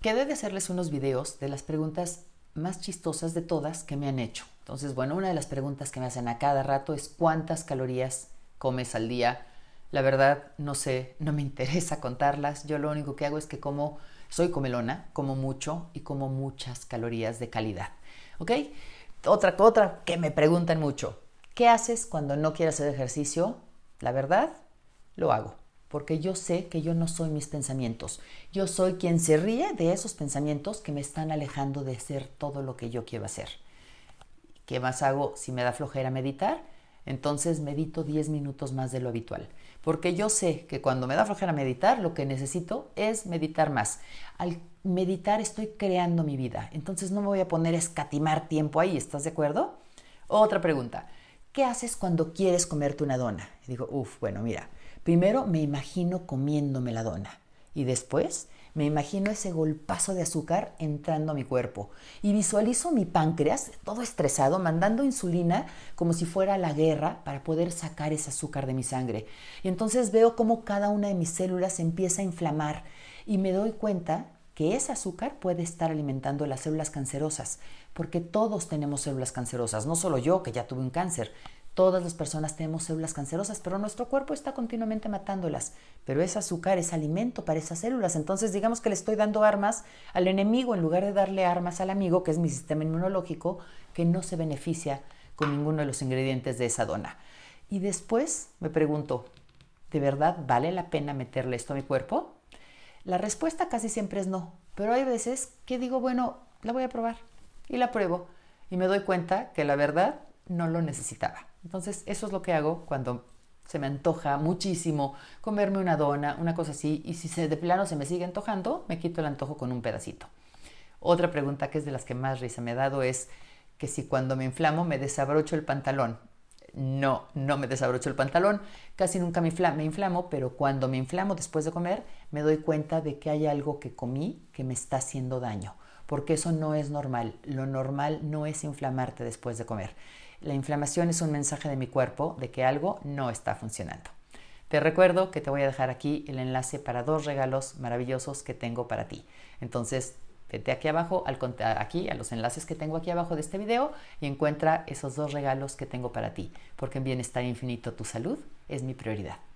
Quedé de hacerles unos videos de las preguntas más chistosas de todas que me han hecho. Entonces, bueno, una de las preguntas que me hacen a cada rato es cuántas calorías comes al día. La verdad, no sé, no me interesa contarlas. Yo lo único que hago es que como, soy comelona, como mucho y como muchas calorías de calidad. ¿Ok? Otra, otra que me preguntan mucho. ¿Qué haces cuando no quieres hacer ejercicio? La verdad, lo hago porque yo sé que yo no soy mis pensamientos. Yo soy quien se ríe de esos pensamientos que me están alejando de ser todo lo que yo quiero hacer. ¿Qué más hago si me da flojera meditar? Entonces medito 10 minutos más de lo habitual. Porque yo sé que cuando me da flojera meditar, lo que necesito es meditar más. Al meditar estoy creando mi vida. Entonces no me voy a poner a escatimar tiempo ahí. ¿Estás de acuerdo? Otra pregunta. ¿Qué haces cuando quieres comerte una dona? Y digo, uff, bueno, mira, Primero me imagino comiéndome la dona y después me imagino ese golpazo de azúcar entrando a mi cuerpo y visualizo mi páncreas todo estresado, mandando insulina como si fuera la guerra para poder sacar ese azúcar de mi sangre. Y entonces veo cómo cada una de mis células empieza a inflamar y me doy cuenta que ese azúcar puede estar alimentando las células cancerosas, porque todos tenemos células cancerosas, no solo yo que ya tuve un cáncer, Todas las personas tenemos células cancerosas, pero nuestro cuerpo está continuamente matándolas. Pero ese azúcar es alimento para esas células. Entonces digamos que le estoy dando armas al enemigo en lugar de darle armas al amigo, que es mi sistema inmunológico, que no se beneficia con ninguno de los ingredientes de esa dona. Y después me pregunto, ¿de verdad vale la pena meterle esto a mi cuerpo? La respuesta casi siempre es no, pero hay veces que digo, bueno, la voy a probar y la pruebo y me doy cuenta que la verdad no lo necesitaba. Entonces, eso es lo que hago cuando se me antoja muchísimo comerme una dona, una cosa así, y si se de plano se me sigue antojando, me quito el antojo con un pedacito. Otra pregunta que es de las que más risa me ha dado es que si cuando me inflamo me desabrocho el pantalón. No, no me desabrocho el pantalón, casi nunca me inflamo, pero cuando me inflamo después de comer me doy cuenta de que hay algo que comí que me está haciendo daño porque eso no es normal. Lo normal no es inflamarte después de comer. La inflamación es un mensaje de mi cuerpo de que algo no está funcionando. Te recuerdo que te voy a dejar aquí el enlace para dos regalos maravillosos que tengo para ti. Entonces, vete aquí abajo, al, aquí a los enlaces que tengo aquí abajo de este video y encuentra esos dos regalos que tengo para ti, porque en Bienestar Infinito tu salud es mi prioridad.